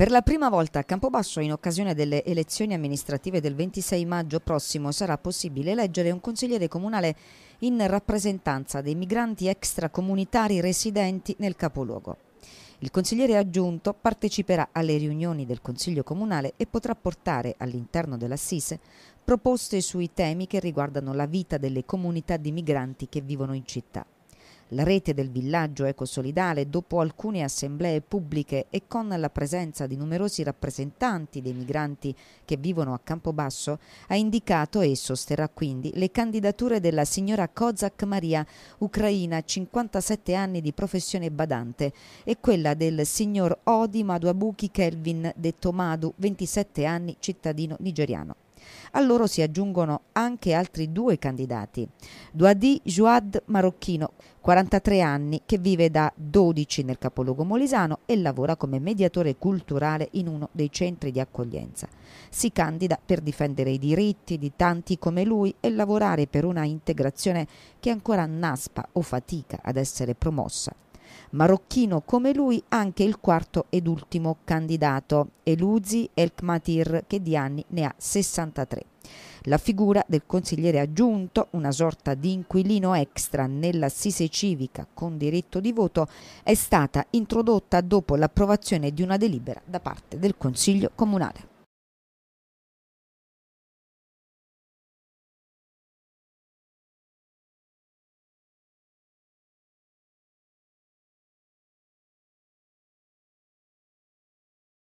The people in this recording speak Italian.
Per la prima volta a Campobasso, in occasione delle elezioni amministrative del 26 maggio prossimo, sarà possibile eleggere un consigliere comunale in rappresentanza dei migranti extracomunitari residenti nel capoluogo. Il consigliere aggiunto parteciperà alle riunioni del Consiglio Comunale e potrà portare all'interno dell'Assise proposte sui temi che riguardano la vita delle comunità di migranti che vivono in città. La rete del villaggio ecosolidale, dopo alcune assemblee pubbliche e con la presenza di numerosi rappresentanti dei migranti che vivono a Campobasso, ha indicato e sosterrà quindi le candidature della signora Kozak Maria, ucraina, 57 anni di professione badante, e quella del signor Odi Maduabuki Kelvin, detto Madu, 27 anni, cittadino nigeriano. A loro si aggiungono anche altri due candidati. Douadi Jouad Marocchino, 43 anni, che vive da 12 nel capoluogo molisano e lavora come mediatore culturale in uno dei centri di accoglienza. Si candida per difendere i diritti di tanti come lui e lavorare per una integrazione che ancora naspa o fatica ad essere promossa Marocchino come lui anche il quarto ed ultimo candidato, Eluzi Elkmatir, che di anni ne ha 63. La figura del consigliere aggiunto, una sorta di inquilino extra nell'assise civica con diritto di voto, è stata introdotta dopo l'approvazione di una delibera da parte del Consiglio Comunale.